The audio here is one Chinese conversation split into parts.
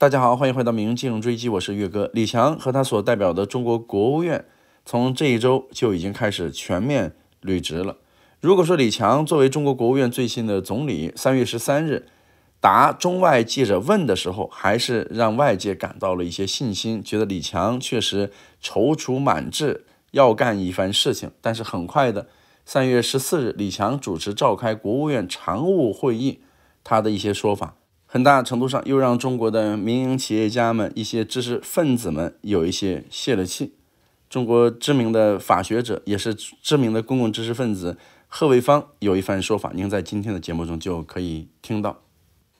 大家好，欢迎回到《明镜追击》，我是岳哥。李强和他所代表的中国国务院，从这一周就已经开始全面履职了。如果说李强作为中国国务院最新的总理，三月十三日答中外记者问的时候，还是让外界感到了一些信心，觉得李强确实踌躇满志，要干一番事情。但是很快的，三月十四日，李强主持召开国务院常务会议，他的一些说法。很大程度上又让中国的民营企业家们、一些知识分子们有一些泄了气。中国知名的法学者，也是知名的公共知识分子贺卫方有一番说法，您在今天的节目中就可以听到。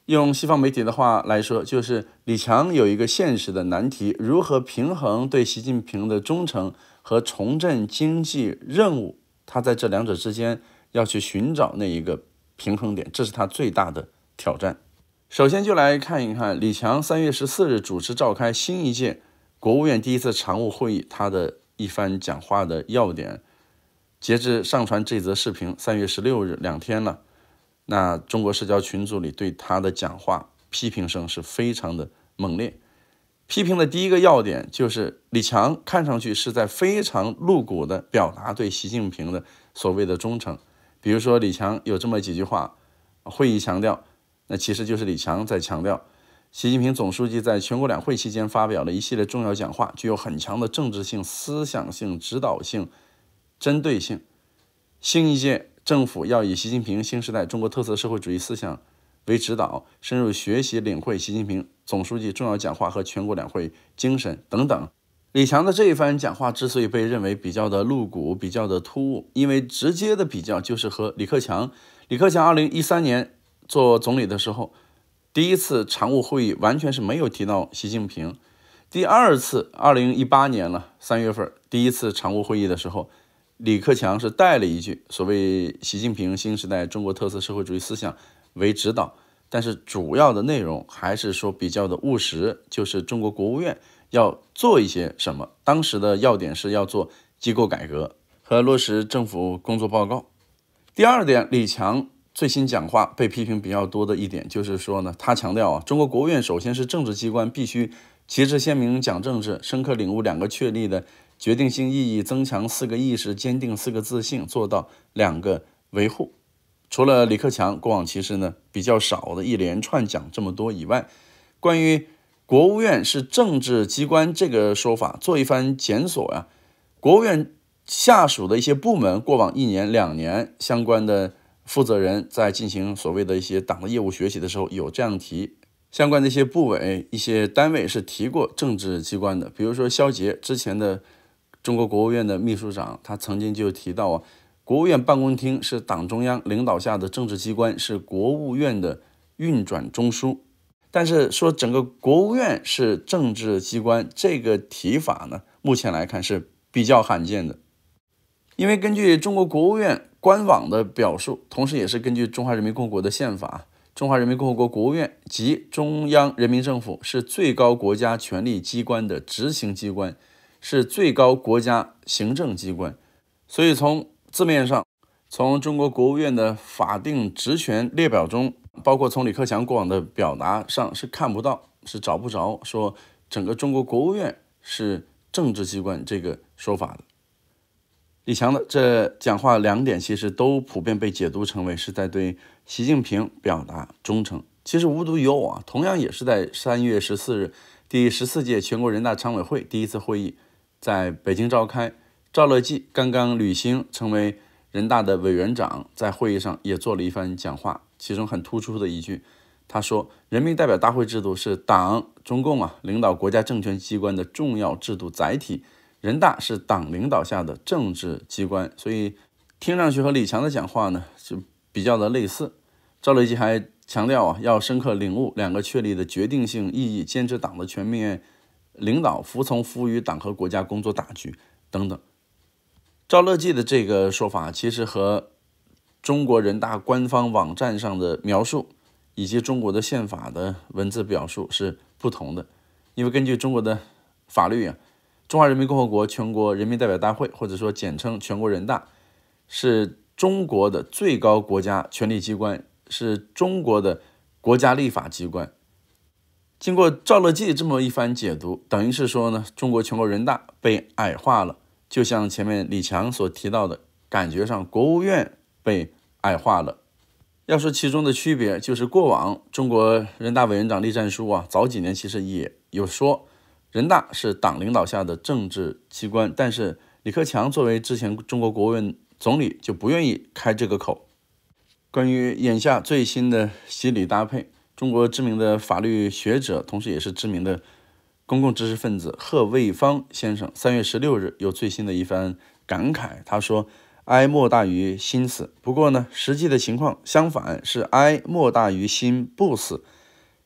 用西方媒体的话来说，就是李强有一个现实的难题：如何平衡对习近平的忠诚和重振经济任务？他在这两者之间要去寻找那一个平衡点，这是他最大的挑战。首先就来看一看李强三月十四日主持召开新一届国务院第一次常务会议，他的一番讲话的要点。截至上传这则视频，三月十六日两天了，那中国社交群组里对他的讲话批评声是非常的猛烈。批评的第一个要点就是李强看上去是在非常露骨的表达对习近平的所谓的忠诚，比如说李强有这么几句话，会议强调。那其实就是李强在强调，习近平总书记在全国两会期间发表了一系列重要讲话，具有很强的政治性、思想性、指导性、针对性。新一届政府要以习近平新时代中国特色社会主义思想为指导，深入学习领会习近平总书记重要讲话和全国两会精神等等。李强的这一番讲话之所以被认为比较的露骨、比较的突兀，因为直接的比较就是和李克强、李克强二零一三年。做总理的时候，第一次常务会议完全是没有提到习近平。第二次，二零一八年了，三月份第一次常务会议的时候，李克强是带了一句所谓“习近平新时代中国特色社会主义思想”为指导，但是主要的内容还是说比较的务实，就是中国国务院要做一些什么。当时的要点是要做机构改革和落实政府工作报告。第二点，李强。最新讲话被批评比较多的一点，就是说呢，他强调啊，中国国务院首先是政治机关，必须旗帜鲜明讲政治，深刻领悟两个确立的决定性意义，增强四个意识，坚定四个自信，做到两个维护。除了李克强过往其实呢比较少的一连串讲这么多以外，关于国务院是政治机关这个说法，做一番检索呀，国务院下属的一些部门过往一年两年相关的。负责人在进行所谓的一些党的业务学习的时候，有这样提，相关的一些部委、一些单位是提过政治机关的。比如说，肖杰之前的中国国务院的秘书长，他曾经就提到啊，国务院办公厅是党中央领导下的政治机关，是国务院的运转中枢。但是说整个国务院是政治机关这个提法呢，目前来看是比较罕见的，因为根据中国国务院。官网的表述，同时也是根据《中华人民共和国的宪法》，中华人民共和国国务院及中央人民政府是最高国家权力机关的执行机关，是最高国家行政机关。所以从字面上，从中国国务院的法定职权列表中，包括从李克强过往的表达上是看不到、是找不着说整个中国国务院是政治机关这个说法的。李强的这讲话两点，其实都普遍被解读成为是在对习近平表达忠诚。其实无独有偶啊，同样也是在三月十四日，第十四届全国人大常委会第一次会议在北京召开，赵乐际刚刚履新成为人大的委员长，在会议上也做了一番讲话，其中很突出的一句，他说：“人民代表大会制度是党、中共啊领导国家政权机关的重要制度载体。”人大是党领导下的政治机关，所以听上去和李强的讲话呢就比较的类似。赵乐际还强调啊，要深刻领悟两个确立的决定性意义，坚持党的全面领导，服从服务于党和国家工作大局等等。赵乐际的这个说法其实和中国人大官方网站上的描述以及中国的宪法的文字表述是不同的，因为根据中国的法律啊。中华人民共和国全国人民代表大会，或者说简称全国人大，是中国的最高国家权力机关，是中国的国家立法机关。经过赵乐际这么一番解读，等于是说呢，中国全国人大被矮化了，就像前面李强所提到的，感觉上国务院被矮化了。要说其中的区别，就是过往中国人大委员长栗战书啊，早几年其实也有说。人大是党领导下的政治机关，但是李克强作为之前中国国务院总理就不愿意开这个口。关于眼下最新的洗礼搭配，中国知名的法律学者，同时也是知名的公共知识分子贺卫方先生，三月十六日有最新的一番感慨。他说：“哀莫大于心死。”不过呢，实际的情况相反，是哀莫大于心不死，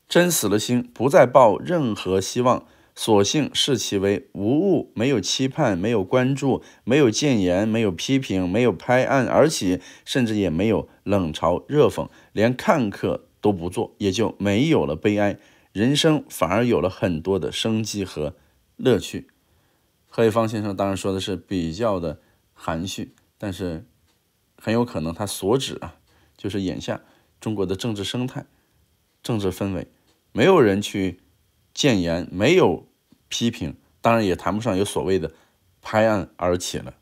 真死了心，不再抱任何希望。索性视其为无物，没有期盼，没有关注，没有谏言，没有批评，没有拍案，而且甚至也没有冷嘲热讽，连看客都不做，也就没有了悲哀，人生反而有了很多的生机和乐趣。何以芳先生当然说的是比较的含蓄，但是很有可能他所指啊，就是眼下中国的政治生态、政治氛围，没有人去。谏言没有批评，当然也谈不上有所谓的拍案而起了。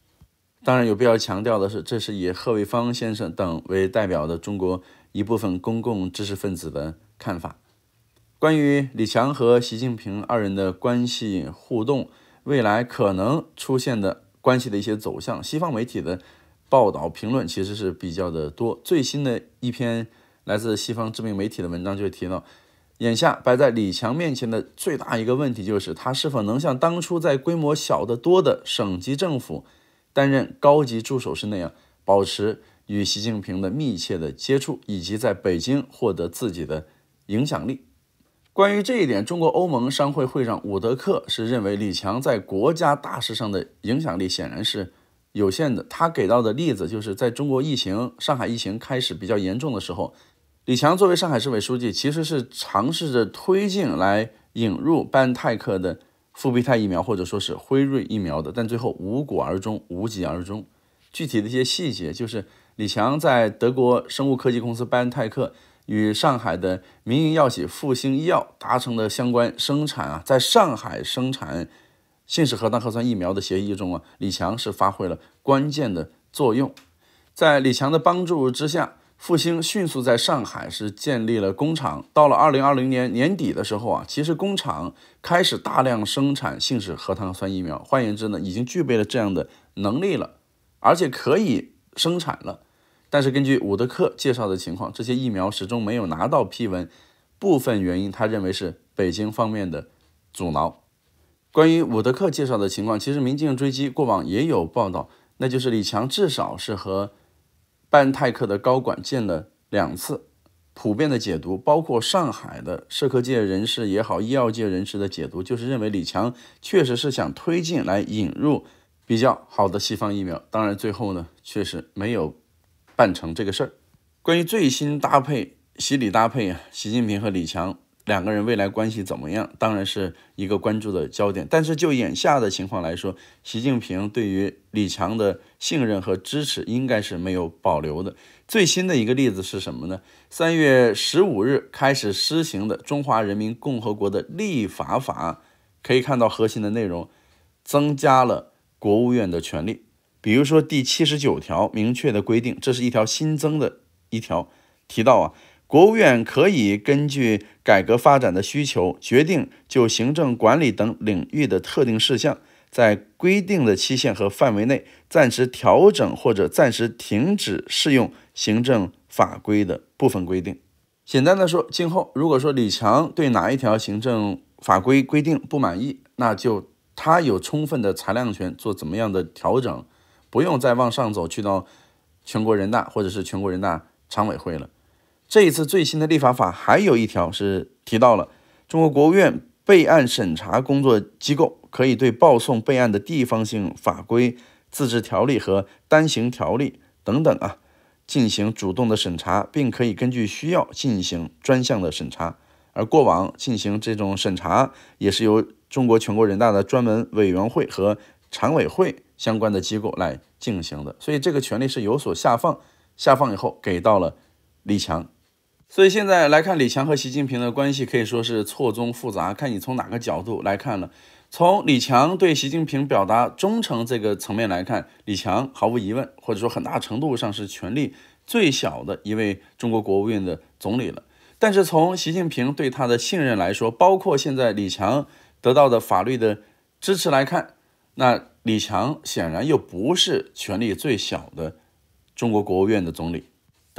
当然有必要强调的是，这是以贺卫方先生等为代表的中国一部分公共知识分子的看法。关于李强和习近平二人的关系互动，未来可能出现的关系的一些走向，西方媒体的报道评论其实是比较的多。最新的一篇来自西方知名媒体的文章就提到。眼下摆在李强面前的最大一个问题，就是他是否能像当初在规模小得多的省级政府担任高级助手时那样，保持与习近平的密切的接触，以及在北京获得自己的影响力。关于这一点，中国欧盟商会会长伍德克是认为，李强在国家大事上的影响力显然是有限的。他给到的例子就是，在中国疫情、上海疫情开始比较严重的时候。李强作为上海市委书记，其实是尝试着推进来引入班泰克的复必泰疫苗，或者说是辉瑞疫苗的，但最后无果而终，无疾而终。具体的一些细节，就是李强在德国生物科技公司班泰克与上海的民营药企复星医药达成的相关生产啊，在上海生产信使核糖核酸疫苗的协议中啊，李强是发挥了关键的作用，在李强的帮助之下。复兴迅速在上海是建立了工厂，到了二零二零年年底的时候啊，其实工厂开始大量生产性使核糖酸疫苗。换言之呢，已经具备了这样的能力了，而且可以生产了。但是根据伍德克介绍的情况，这些疫苗始终没有拿到批文，部分原因他认为是北京方面的阻挠。关于伍德克介绍的情况，其实《明镜追击》过往也有报道，那就是李强至少是和。办泰克的高管见了两次，普遍的解读，包括上海的社科界人士也好，医药界人士的解读，就是认为李强确实是想推进来引入比较好的西方疫苗。当然，最后呢，确实没有办成这个事儿。关于最新搭配，洗礼搭配啊，习近平和李强。两个人未来关系怎么样，当然是一个关注的焦点。但是就眼下的情况来说，习近平对于李强的信任和支持应该是没有保留的。最新的一个例子是什么呢？三月十五日开始施行的《中华人民共和国的立法法》，可以看到核心的内容增加了国务院的权力。比如说第七十九条明确的规定，这是一条新增的一条，提到啊。国务院可以根据改革发展的需求，决定就行政管理等领域的特定事项，在规定的期限和范围内，暂时调整或者暂时停止适用行政法规的部分规定。简单的说，今后如果说李强对哪一条行政法规规定不满意，那就他有充分的裁量权，做怎么样的调整，不用再往上走去到全国人大或者是全国人大常委会了。这一次最新的立法法还有一条是提到了，中国国务院备案审查工作机构可以对报送备案的地方性法规、自治条例和单行条例等等啊，进行主动的审查，并可以根据需要进行专项的审查。而过往进行这种审查也是由中国全国人大的专门委员会和常委会相关的机构来进行的，所以这个权利是有所下放，下放以后给到了李强。所以现在来看，李强和习近平的关系可以说是错综复杂。看你从哪个角度来看了。从李强对习近平表达忠诚这个层面来看，李强毫无疑问，或者说很大程度上是权力最小的一位中国国务院的总理了。但是从习近平对他的信任来说，包括现在李强得到的法律的支持来看，那李强显然又不是权力最小的中国国务院的总理。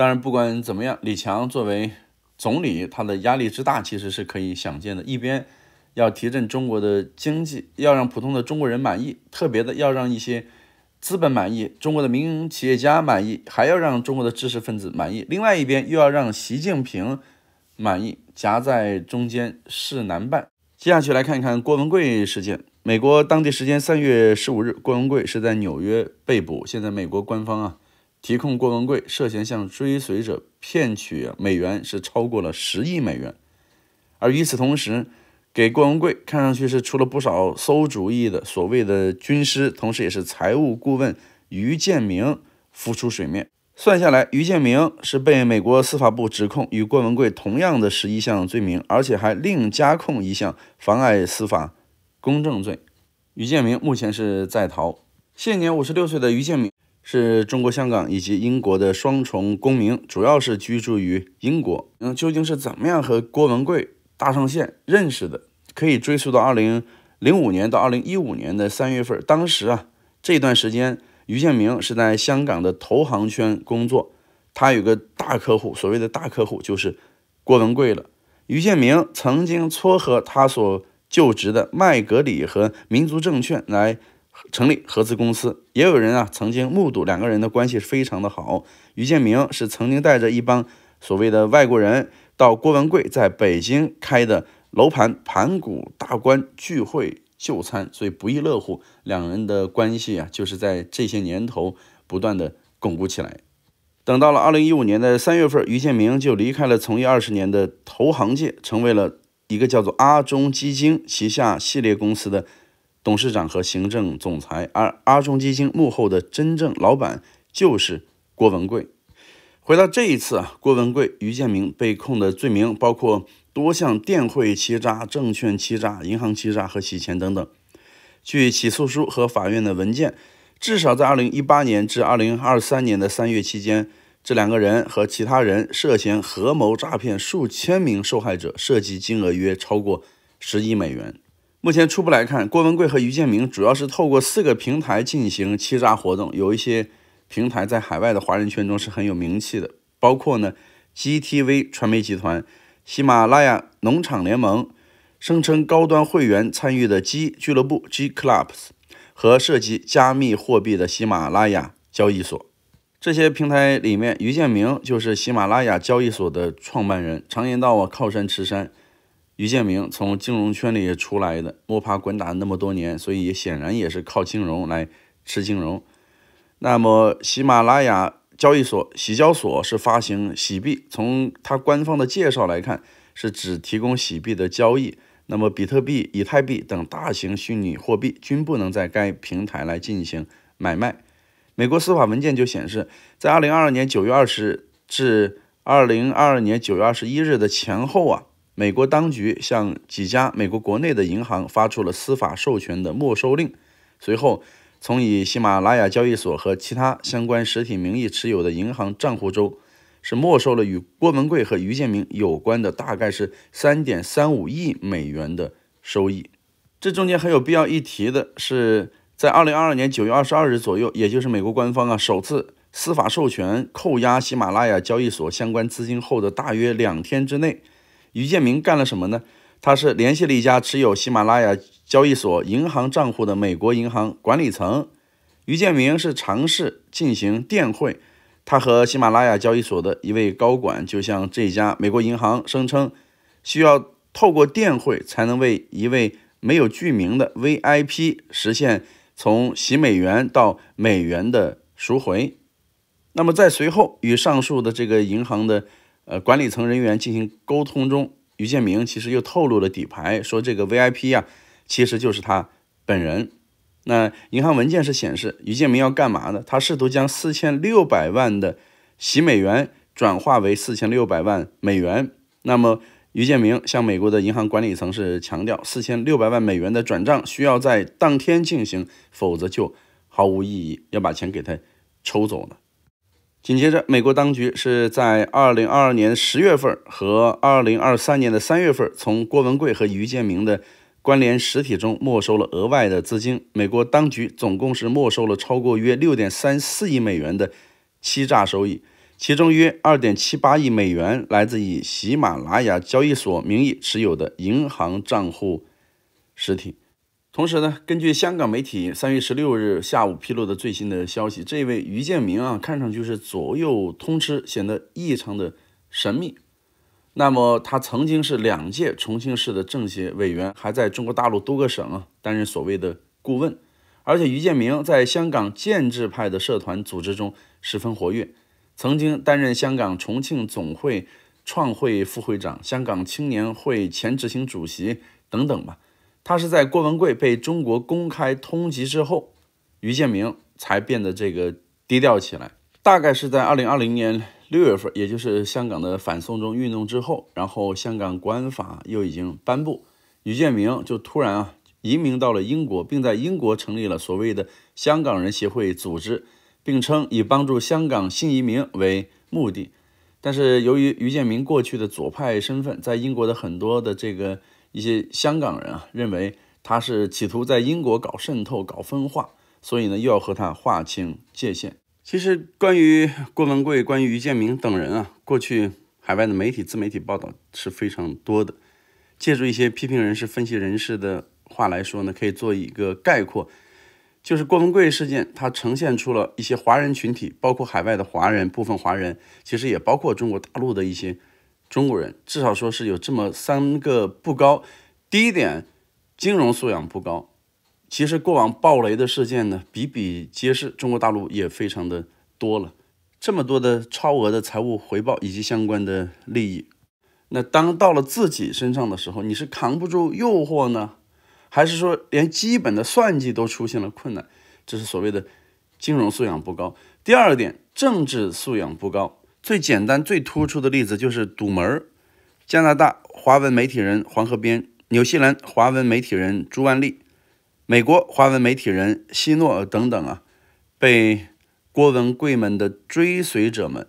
当然，不管怎么样，李强作为总理，他的压力之大其实是可以想见的。一边要提振中国的经济，要让普通的中国人满意，特别的要让一些资本满意，中国的民营企业家满意，还要让中国的知识分子满意。另外一边又要让习近平满意，夹在中间是难办。接下去来看一看郭文贵事件。美国当地时间三月十五日，郭文贵是在纽约被捕。现在美国官方啊。提控郭文贵涉嫌向追随者骗取美元是超过了十亿美元，而与此同时，给郭文贵看上去是出了不少馊主意的所谓的军师，同时也是财务顾问于建明浮出水面。算下来，于建明是被美国司法部指控与郭文贵同样的十一项罪名，而且还另加控一项妨碍司法公正罪。于建明目前是在逃，现年五十六岁的于建明。是中国香港以及英国的双重公民，主要是居住于英国。嗯，究竟是怎么样和郭文贵搭上线认识的？可以追溯到二零零五年到二零一五年的三月份。当时啊，这段时间，于建明是在香港的投行圈工作，他有个大客户，所谓的大客户就是郭文贵了。于建明曾经撮合他所就职的麦格理和民族证券来。成立合资公司，也有人啊曾经目睹两个人的关系非常的好。于建明是曾经带着一帮所谓的外国人到郭文贵在北京开的楼盘“盘古大观”聚会就餐，所以不亦乐乎。两人的关系啊就是在这些年头不断的巩固起来。等到了二零一五年的三月份，于建明就离开了从业二十年的投行界，成为了一个叫做阿中基金旗下系列公司的。董事长和行政总裁，而阿中基金幕后的真正老板就是郭文贵。回到这一次啊，郭文贵、于建明被控的罪名包括多项电汇欺诈、证券欺诈、银行欺诈和洗钱等等。据起诉书和法院的文件，至少在2018年至2023年的三月期间，这两个人和其他人涉嫌合谋诈骗数千名受害者，涉及金额约超过十亿美元。目前初步来看，郭文贵和于建明主要是透过四个平台进行欺诈活动。有一些平台在海外的华人圈中是很有名气的，包括呢 GTV 传媒集团、喜马拉雅农场联盟、声称高端会员参与的 G 俱乐部 G Clubs 和涉及加密货币的喜马拉雅交易所。这些平台里面，于建明就是喜马拉雅交易所的创办人。常言道啊，靠山吃山。俞建明从金融圈里出来的，摸爬滚打那么多年，所以显然也是靠金融来吃金融。那么，喜马拉雅交易所（喜交所）是发行喜币，从它官方的介绍来看，是只提供喜币的交易。那么，比特币、以太币等大型虚拟货币均不能在该平台来进行买卖。美国司法文件就显示，在2022年9月20日至2022年9月21日的前后啊。美国当局向几家美国国内的银行发出了司法授权的没收令，随后从以喜马拉雅交易所和其他相关实体名义持有的银行账户中，是没收了与郭文贵和于建明有关的大概是三点三五亿美元的收益。这中间很有必要一提的是，在二零二二年九月二十二日左右，也就是美国官方啊首次司法授权扣押喜马拉雅交易所相关资金后的大约两天之内。于建明干了什么呢？他是联系了一家持有喜马拉雅交易所银行账户的美国银行管理层。于建明是尝试进行电汇，他和喜马拉雅交易所的一位高管就向这家美国银行声称，需要透过电汇才能为一位没有具名的 VIP 实现从喜美元到美元的赎回。那么在随后与上述的这个银行的。呃，管理层人员进行沟通中，于建明其实又透露了底牌，说这个 VIP 呀，其实就是他本人。那银行文件是显示，于建明要干嘛呢？他试图将四千六百万的洗美元转化为四千六百万美元。那么，于建明向美国的银行管理层是强调，四千六百万美元的转账需要在当天进行，否则就毫无意义，要把钱给他抽走了。紧接着，美国当局是在二零二二年十月份和二零二三年的三月份，从郭文贵和于建明的关联实体中没收了额外的资金。美国当局总共是没收了超过约六点三四亿美元的欺诈收益，其中约二点七八亿美元来自以喜马拉雅交易所名义持有的银行账户实体。同时呢，根据香港媒体三月十六日下午披露的最新的消息，这位于建明啊，看上去是左右通吃，显得异常的神秘。那么，他曾经是两届重庆市的政协委员，还在中国大陆多个省啊担任所谓的顾问。而且，于建明在香港建制派的社团组织中十分活跃，曾经担任香港重庆总会创会副会长、香港青年会前执行主席等等吧。他是在郭文贵被中国公开通缉之后，于建明才变得这个低调起来。大概是在二零二零年六月份，也就是香港的反送中运动之后，然后香港国安法又已经颁布，于建明就突然啊移民到了英国，并在英国成立了所谓的香港人协会组织，并称以帮助香港新移民为目的。但是由于于建明过去的左派身份，在英国的很多的这个。一些香港人啊，认为他是企图在英国搞渗透、搞分化，所以呢，又要和他划清界限。其实，关于郭文贵、关于于建明等人啊，过去海外的媒体、自媒体报道是非常多的。借助一些批评人士、分析人士的话来说呢，可以做一个概括，就是郭文贵事件，它呈现出了一些华人群体，包括海外的华人、部分华人，其实也包括中国大陆的一些。中国人至少说是有这么三个不高：第一点，金融素养不高。其实过往暴雷的事件呢，比比皆是，中国大陆也非常的多了。这么多的超额的财务回报以及相关的利益，那当到了自己身上的时候，你是扛不住诱惑呢，还是说连基本的算计都出现了困难？这是所谓的金融素养不高。第二点，政治素养不高。最简单、最突出的例子就是堵门儿。加拿大华文媒体人黄河边，纽西兰华文媒体人朱万利、美国华文媒体人希诺等等啊，被郭文贵们的追随者们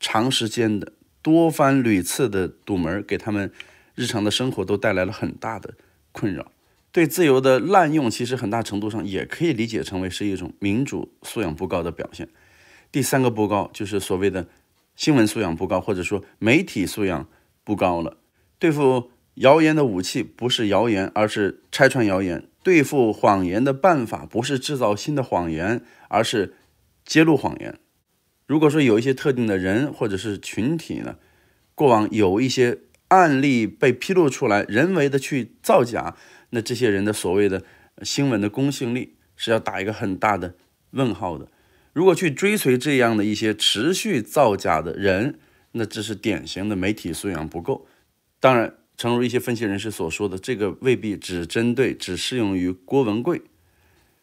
长时间的多番屡次的堵门儿，给他们日常的生活都带来了很大的困扰。对自由的滥用，其实很大程度上也可以理解成为是一种民主素养不高的表现。第三个不高就是所谓的。新闻素养不高，或者说媒体素养不高了。对付谣言的武器不是谣言，而是拆穿谣言；对付谎言的办法不是制造新的谎言，而是揭露谎言。如果说有一些特定的人或者是群体呢，过往有一些案例被披露出来，人为的去造假，那这些人的所谓的新闻的公信力是要打一个很大的问号的。如果去追随这样的一些持续造假的人，那这是典型的媒体素养不够。当然，诚如一些分析人士所说的，这个未必只针对、只适用于郭文贵。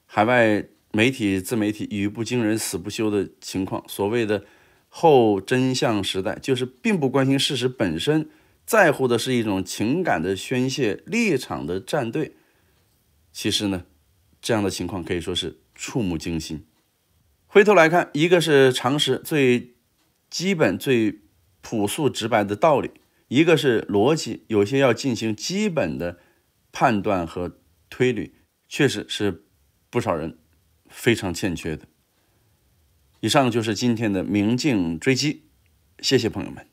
海外媒体、自媒体语不惊人死不休的情况，所谓的“后真相时代”，就是并不关心事实本身，在乎的是一种情感的宣泄、立场的站队。其实呢，这样的情况可以说是触目惊心。回头来看，一个是常识，最基本、最朴素、直白的道理；一个是逻辑，有些要进行基本的判断和推理，确实是不少人非常欠缺的。以上就是今天的明镜追击，谢谢朋友们。